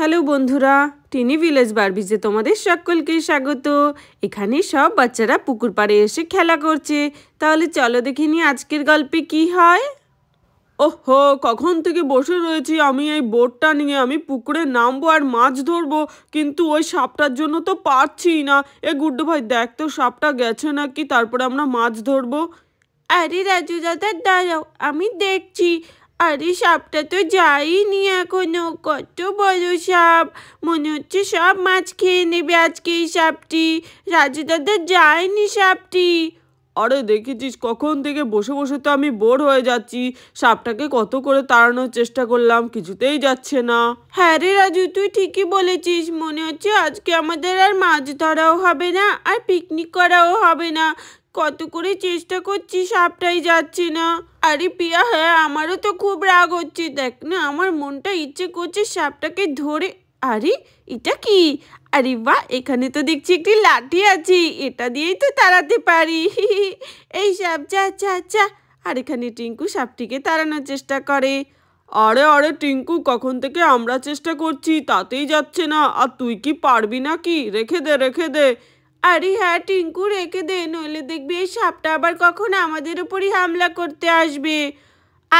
hello বন্ধুরা টিনি village বারবিজে তোমাদের সকলকে স্বাগত এখানে সব বাচ্চারা পুকুর পাড়ে এসে খেলা করছে তাহলে চলো দেখে নি আজকের গল্পে কি হয় ওহো কখন থেকে বসে রয়েছি আমি এই বোটটা নিয়ে আমি পুকুরে নামবো আর মাছ ধরবো কিন্তু ওই সাপটার জন্য তো পারছি না এ গুড্ডু ভাই দেখ তো সাপটা গেছে নাকি তারপরে আমরা মাছ ধরবো আরে রাজু দাদা দাঁড়াও আমি দেখছি আরে সাপটা তো যাইনি এখনো কত বড় সাপ মনে হচ্ছে সব মাছ খেয়ে নেবে আজকে এই সাপটি রাজু দাদা যায়নি সাপটি আরে দেখেছিস কখন থেকে বসে বসে তো আমি বোর হয়ে যাচ্ছি সাপটাকে কত করে তাড়ানোর চেষ্টা করলাম কিছুতেই যাচ্ছে না হ্যাঁ রে রাজু তুই ঠিকই বলেছিস মনে হচ্ছে আজকে আমাদের আর মাছ ধরাও হবে না আর পিকনিক করাও হবে না কত করে চেষ্টা করছি সাপটাই যাচ্ছি না আরে পিয়া হ্যাঁ আমারও তো খুব রাগ হচ্ছে দেখ না আমার মনটা ইচ্ছে করছে সাপটাকে ধরে আরে এটা কি আরে বা এখানে তো দেখছি একটি লাঠি আছে এটা দিয়েই তো তাড়াতে পারি এই সাপ যা আচ্ছা আচ্ছা আর এখানে টিঙ্কু সাপটিকে তাড়ানোর চেষ্টা করে আরে আরে টিঙ্কু কখন থেকে আমরা চেষ্টা করছি তাতেই যাচ্ছে না আর তুই কি পারবি নাকি রেখে দে রেখে দে আরে হ্যাঁ টিঙ্কু রেখে দে নইলে দেখবি এই সাপটা আবার কখন আমাদের উপরই হামলা করতে আসবে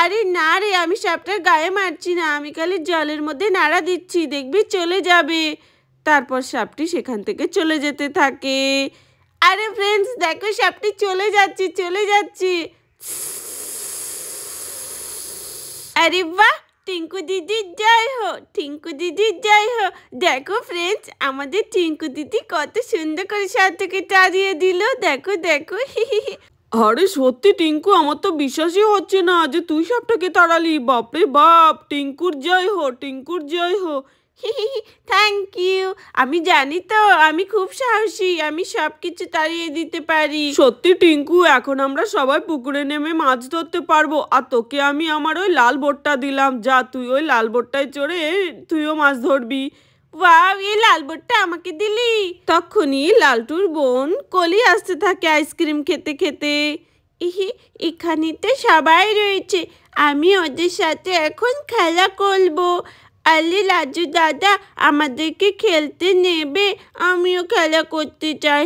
আরে না রে আমি সাপটার গায়ে মারছি না আমি খালি জলের মধ্যে নাড়া দিচ্ছি দেখবি চলে যাবে তারপর সাপটি সেখান থেকে চলে যেতে থাকে আরে ফ্রেন্ডস দেখো সাপটি চলে যাচ্ছে চলে যাচ্ছে আরে বাহ টিঙ্কু দিদি যাই হোক টিঙ্কু দিদি যাই হোক দেখো ফ্রেন্ডস আমাদের টিঙ্কু দিদি কত সুন্দর করে থেকে তাড়িয়ে দিল দেখো দেখো আরে সত্যি টিঙ্কু আমার তো বিশ্বাসই হচ্ছে না যে তুই সবটাকে তাড়ালি বাপরে বাপ টিঙ্কুর জয় হো টিঙ্কুর জয় হো থ্যাংক ইউ আমি জানি তো আমি খুব সাহসী আমি সব কিছু তাড়িয়ে দিতে পারি সত্যি টিঙ্কু এখন আমরা সবাই পুকুরে নেমে মাছ ধরতে পারবো আর তোকে আমি আমার ওই লাল বোটটা দিলাম যা তুই ওই লাল বোটটায় চড়ে তুইও মাছ ধরবি এই লাল বোটটা আমাকে দিলি তখনই লালটুর বোন কলি আসতে থাকে আইসক্রিম খেতে খেতে ইহি এখানেতে সবাই রয়েছে আমি ওদের সাথে এখন খেলা করবো আলি লাজু দাদা আমাদেরকে খেলতে নেবে আমিও খেলা করতে চাই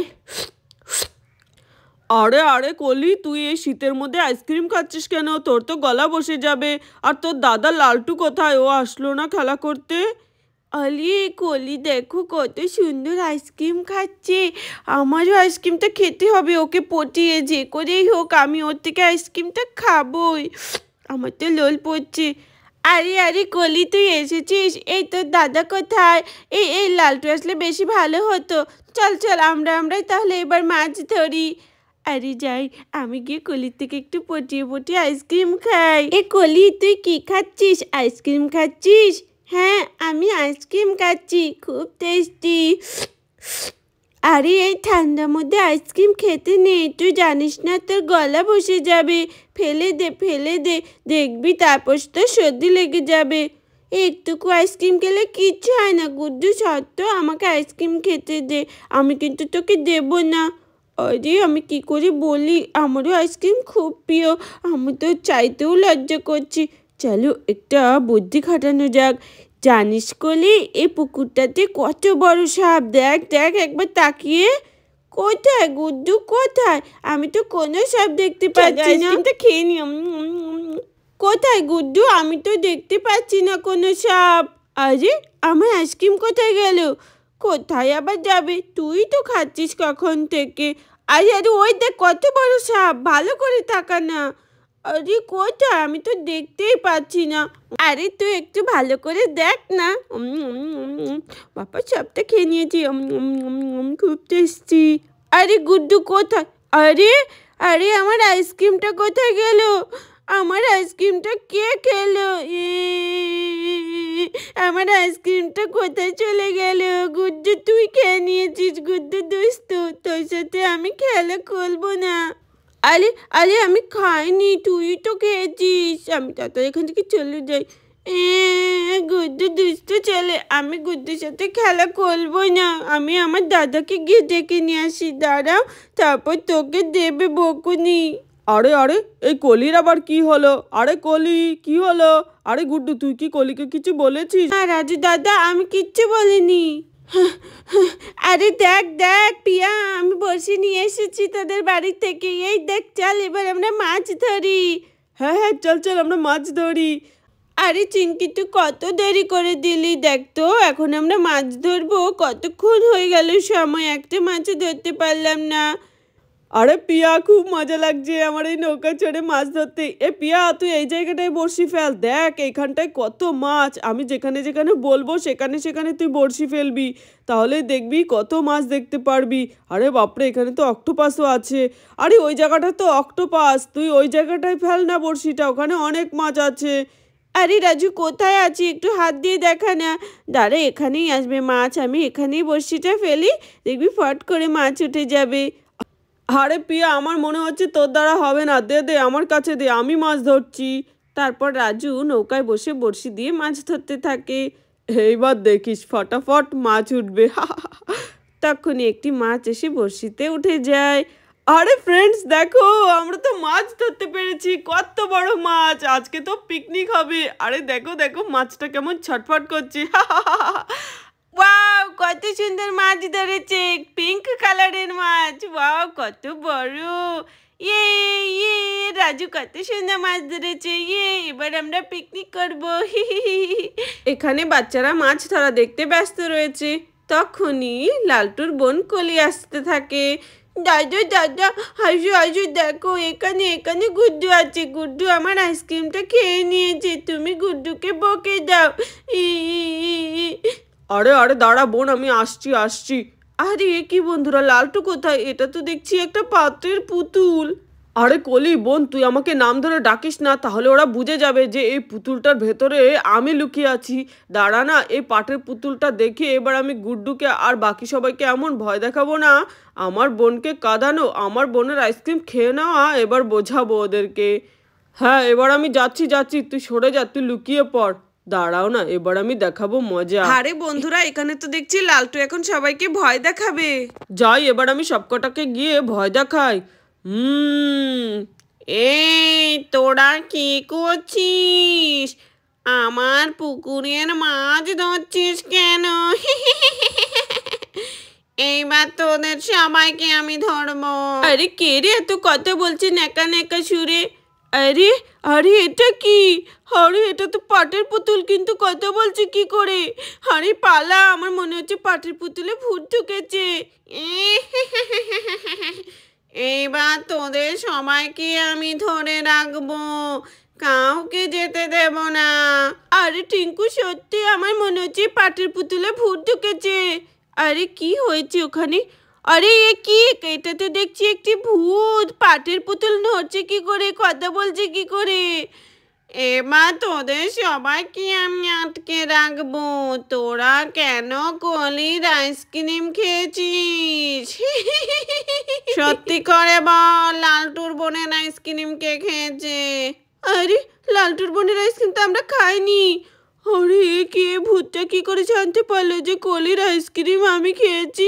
আরে আরে কলি তুই এই শীতের মধ্যে আইসক্রিম খাচ্ছিস কেন তোর তো গলা বসে যাবে আর তোর দাদা লালটু কোথায় ও আসলো না খেলা করতে আলি কলি দেখো কত সুন্দর আইসক্রিম খাচ্ছে আমারও আইসক্রিমটা খেতে হবে ওকে পটিয়ে যে করেই হোক আমি ওর থেকে আইসক্রিমটা খাবই আমার তো লোল পড়ছে আরে আরে কলি তুই এসেছিস এই তোর দাদা কোথায় এই এই লালটু আসলে বেশি ভালো হতো চল চল আমরা আমরাই তাহলে এবার মাছ ধরি আরে যাই আমি গিয়ে কলির থেকে একটু পটিয়ে পটিয়ে আইসক্রিম খাই এ কলি তুই কি খাচ্ছিস আইসক্রিম খাচ্ছিস হ্যাঁ আমি আইসক্রিম খাচ্ছি খুব টেস্টি আরে এই ঠান্ডার মধ্যে আইসক্রিম খেতে নেই তুই জানিস না তোর গলা বসে যাবে ফেলে দে ফেলে দে দেখবি তারপর তোর সর্দি লেগে যাবে একটুকু আইসক্রিম খেলে কিচ্ছু হয় না গুড্ডু সত্য আমাকে আইসক্রিম খেতে দে আমি কিন্তু তোকে দেব না আরে আমি কি করে বলি আমারও আইসক্রিম খুব প্রিয় আমি তো চাইতেও লজ্জা করছি চলো একটা বুদ্ধি খাটানো যাক জানিস কলি এই পুকুরটাতে কত বড় সাপ দেখ দেখ একবার তাকিয়ে কোথায় গুড্ডু কোথায় আমি তো কোনো সাপ দেখতে পাচ্ছি না তো খেয়ে নি কোথায় গুড্ডু আমি তো দেখতে পাচ্ছি না কোনো সাপ আরে আমার আইসক্রিম কোথায় গেল কোথায় আবার যাবে তুই তো খাচ্ছিস কখন থেকে আরে আরে ওই দেখ কত বড় সাপ ভালো করে থাকা না আরে কোথায় আমি তো দেখতেই পাচ্ছি না আরে তুই একটু ভালো করে দেখ না বাবা সবটা খেয়ে নিয়েছি খুব টেস্টি আরে গুড্ডু কোথায় আরে আরে আমার আইসক্রিমটা কোথায় গেল আমার আইসক্রিমটা কে খেল আমার আইসক্রিমটা কোথায় চলে গেল গুড্ডু তুই খেয়ে নিয়েছিস গুড্ডু দোস্ত তোর সাথে আমি খেলা করবো না আরে আরে আমি খাইনি তুই তো খেয়েছিস আমি তাড়াতাড়ি এখান থেকে চলে যাই গুড্ডু দুষ্ট ছেলে আমি গুড্ডুর সাথে খেলা করবো না আমি আমার দাদাকে গিয়ে ডেকে নিয়ে আসি দাঁড়াও তারপর তোকে দেবে বকুনি আরে আরে এই কলির আবার কি হলো আরে কলি কি হলো আরে গুড্ডু তুই কি কলিকে কিছু বলেছিস না রাজু দাদা আমি কিচ্ছু বলিনি আরে দেখ দেখ পিয়া আমি বসে নিয়ে এসেছি তাদের বাড়ি থেকে এই দেখ চল এবার আমরা মাছ ধরি হ্যাঁ হ্যাঁ চল চল আমরা মাছ ধরি আরে চিনকি তুই কত দেরি করে দিলি দেখ তো এখন আমরা মাছ ধরবো কতক্ষণ হয়ে গেল সময় একটা মাছ ধরতে পারলাম না আরে পিয়া খুব মজা লাগছে আমার এই নৌকা চড়ে মাছ ধরতে এ পিয়া তুই এই জায়গাটায় বড়শি ফেল দেখ এইখানটায় কত মাছ আমি যেখানে যেখানে বলবো সেখানে সেখানে তুই বড়শি ফেলবি তাহলে দেখবি কত মাছ দেখতে পারবি আরে বাপরে এখানে তো অক্টোপাসও আছে আরে ওই জায়গাটা তো অক্টোপাস তুই ওই জায়গাটায় ফেল না বড়শিটা ওখানে অনেক মাছ আছে আরে রাজু কোথায় আছি একটু হাত দিয়ে দেখা না দাঁড়ে এখানেই আসবে মাছ আমি এখানেই বড়শিটা ফেলি দেখবি ফট করে মাছ উঠে যাবে আরে পিয়া আমার মনে হচ্ছে তোর দ্বারা হবে না দে দে আমার কাছে দে আমি মাছ ধরছি তারপর রাজু নৌকায় বসে বড়শি দিয়ে মাছ ধরতে থাকে এইবার দেখিস ফটাফট মাছ উঠবে তখনই একটি মাছ এসে বড়শিতে উঠে যায় আরে ফ্রেন্ডস দেখো আমরা তো মাছ ধরতে পেরেছি কত বড় মাছ আজকে তো পিকনিক হবে আরে দেখো দেখো মাছটা কেমন ছটফট করছে কত সুন্দর মাছ ধরেছে পিঙ্ক কালারের মাছ বা কত বড় ইয়ে ইয়ে রাজু কত সুন্দর মাছ ধরেছে ইয়ে এবার আমরা পিকনিক করবো এখানে বাচ্চারা মাছ ধরা দেখতে ব্যস্ত রয়েছে তখনই লালটুর বোন কলি আসতে থাকে দাদু দাদা হাসু হাসু দেখো এখানে এখানে গুড্ডু আছে গুড্ডু আমার আইসক্রিমটা খেয়ে নিয়েছে তুমি গুড্ডুকে বকে দাও ই আরে আরে দাঁড়া বোন আমি আসছি আসছি আরে কি বন্ধুরা লালটু কোথায় এটা তো দেখছি একটা পাত্রের পুতুল আরে কলি বোন তুই আমাকে নাম ধরে ডাকিস না তাহলে ওরা বুঝে যাবে যে এই পুতুলটার ভেতরে আমি লুকিয়ে আছি দাঁড়া না এই পাটের পুতুলটা দেখে এবার আমি গুড্ডুকে আর বাকি সবাইকে এমন ভয় দেখাবো না আমার বোনকে কাঁদানো আমার বোনের আইসক্রিম খেয়ে নেওয়া এবার বোঝাবো ওদেরকে হ্যাঁ এবার আমি যাচ্ছি যাচ্ছি তুই সরে যা তুই লুকিয়ে পড় দাঁড়াও না এবার আমি দেখাবো মজা আরে বন্ধুরা এখানে তো দেখছি লালটু এখন সবাইকে ভয় দেখাবে যাই এবার আমি সবকটাকে গিয়ে ভয় দেখাই হুম এই তোরা কি করছিস আমার পুকুরের মাছ ধরছিস কেন এইবার তোদের সবাইকে আমি ধরবো আরে কে রে এত কথা বলছি নেকা নেকা সুরে আরে আরে এটা কি আরে এটা তো পাটের পুতুল কিন্তু কথা বলছে কি করে আরে পালা আমার মনে হচ্ছে পাটের পুতুলে ভূত ঢুকেছে এবার তোদের সবাইকে আমি ধরে রাখবো কাউকে যেতে দেব না আরে টিঙ্কু সত্যি আমার মনে হচ্ছে পাটের পুতুলে ভূত ঢুকেছে আরে কি হয়েছে ওখানে আরে এ কি এটা তো দেখছি একটি ভূত পাটের পুতুল নড়ছে কি করে কথা বলছে কি করে এ মা তোদের সবাইকে আমি আটকে রাখবো তোরা কেন কলির আইসক্রিম খেয়েছিস সত্যি করে বল লালটুর বোনের আইসক্রিম কে খেয়েছে আরে লালটুর বোনের আইসক্রিম তো আমরা খাইনি আরে কে ভূতটা কি করে জানতে পারলো যে কলির আইসক্রিম আমি খেয়েছি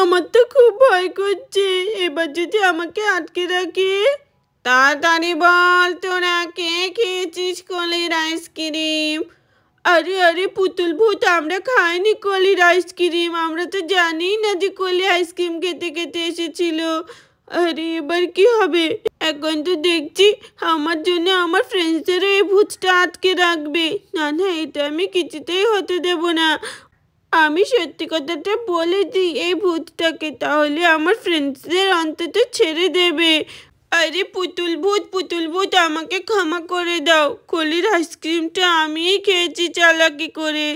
আমার তো খুব ভয় করছে এবার যদি আমাকে আটকে রাখে তাড়াতাড়ি বল তোরা কে খেয়েছিস কলির আইসক্রিম আরে আরে পুতুল ভূত আমরা খাইনি কলির আইসক্রিম আমরা তো জানি না যে কলি আইসক্রিম খেতে খেতে এসেছিল আরে এবার কি হবে এখন তো দেখছি আমার জন্য আমার ফ্রেন্ডসদেরও এই ভূতটা আটকে রাখবে না না এটা আমি কিছুতেই হতে দেব না আমি সত্যি কথাটা বলে দিই এই ভূতটাকে তাহলে আমার ফ্রেন্ডসদের অন্তত ছেড়ে দেবে আরে পুতুল ভূত পুতুল ভূত আমাকে ক্ষমা করে দাও কলির আইসক্রিমটা আমিই খেয়েছি চালাকি করে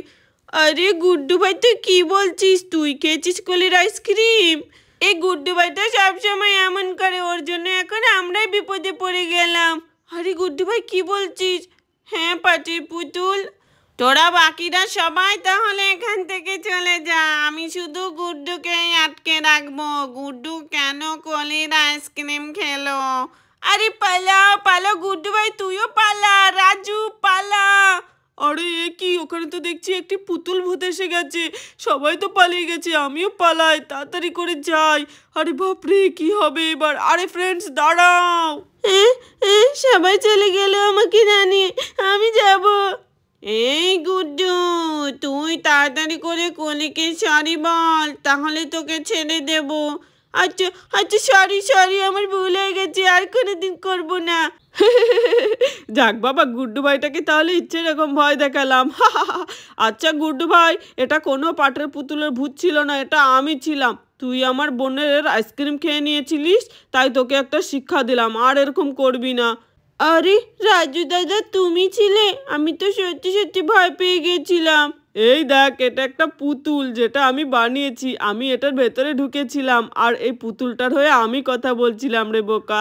আরে গুড্ডু ভাই তুই কী বলছিস তুই খেয়েছিস কলির আইসক্রিম এই গুড্ডু ভাইটা তো সবসময় এমন করে ওর জন্য এখন আমরাই বিপদে পড়ে গেলাম আরে গুড্ডু ভাই কি বলছিস হ্যাঁ পাটির পুতুল তোরা বাকিরা সবাই তাহলে এখান থেকে চলে যা আমি শুধু গুড্ডুকে আটকে রাখবো গুড্ডু কেন কলির আইসক্রিম খেলো আরে পালাও পালো গুড্ডু ওখানে তো দেখছি একটি পুতুল ভূত এসে গেছে সবাই তো পালিয়ে গেছে আমিও পালাই তাড়াতাড়ি করে যাই আরে বাপরে কি হবে এবার আরে ফ্রেন্ডস দাঁড়াও সবাই চলে গেল আমাকে জানি আমি যাব এই গুড্ডু তুই তাড়াতাড়ি করে কলিকে সরি বল তাহলে তোকে ছেড়ে দেবো আচ্ছা আচ্ছা সরি সরি আমার ভুল হয়ে গেছে আর কোনো দিন করবো না যাক বাবা গুড্ডু ভাইটাকে তাহলে ইচ্ছে রকম ভয় দেখালাম আচ্ছা গুড্ডু ভাই এটা কোনো পাটের পুতুলের ভূত ছিল না এটা আমি ছিলাম তুই আমার বোনের আইসক্রিম খেয়ে নিয়েছিলিস তাই তোকে একটা শিক্ষা দিলাম আর এরকম করবি না আরে রাজু দাদা তুমি ছিলে আমি তো সত্যি সত্যি ভয় পেয়ে গেছিলাম এই দেখ এটা একটা পুতুল যেটা আমি বানিয়েছি আমি এটার ভেতরে ঢুকেছিলাম আর এই পুতুলটার হয়ে আমি কথা বলছিলাম রে বোকা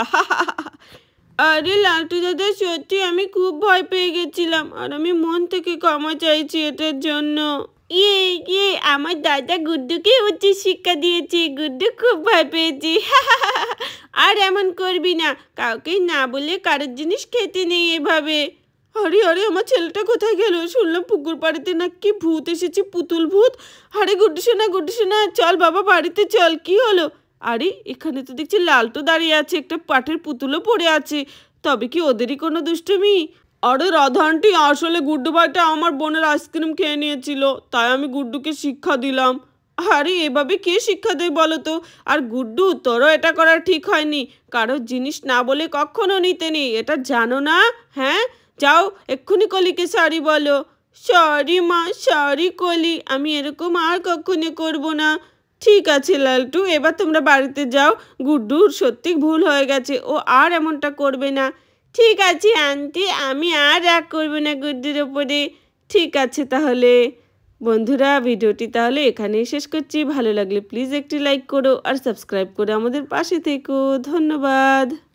আরে লালটু দাদা সত্যি আমি খুব ভয় পেয়ে গেছিলাম আর আমি মন থেকে ক্ষমা চাইছি এটার জন্য ইয়ে ইয়ে আমার দাদা গুড্ডুকে উচ্চ শিক্ষা দিয়েছি গুড্ডু খুব ভয় পেয়েছি আর এমন করবি না কাউকে না বলে কারোর জিনিস খেতে নেই এভাবে আরে আরে আমার ছেলেটা কোথায় গেল শুনলাম পুকুর পাড়িতে নাকি ভূত এসেছে পুতুল ভূত আরে গুড্ডিসোনা গুড্ডিসোনা চল বাবা বাড়িতে চল কি হলো আরে এখানে তো দেখছি লাল তো দাঁড়িয়ে আছে একটা পাঠের পুতুলও পড়ে আছে তবে কি ওদেরই কোনো দুষ্টুমি আরে রাধানটি আসলে গুড্ডু ভাইটা আমার বোনের আইসক্রিম খেয়ে নিয়েছিল তাই আমি গুড্ডুকে শিক্ষা দিলাম আরে এভাবে কে শিক্ষা দেয় বলো তো আর গুড্ডু তোরও এটা করা ঠিক হয়নি কারোর জিনিস না বলে কখনো নিতে নেই এটা জানো না হ্যাঁ যাও এক্ষুনি কলিকে সরি বলো সরি মা সরি কলি আমি এরকম আর কখনো করব না ঠিক আছে লালটু এবার তোমরা বাড়িতে যাও গুড্ডুর সত্যি ভুল হয়ে গেছে ও আর এমনটা করবে না ঠিক আছে আন্টি আমি আর রাগ করব না গুড্ডুর ওপরে ঠিক আছে তাহলে বন্ধুরা ভিডিওটি তাহলে এখানেই শেষ করছি ভালো লাগলে প্লিজ একটি লাইক করো আর সাবস্ক্রাইব করো আমাদের পাশে থেকো ধন্যবাদ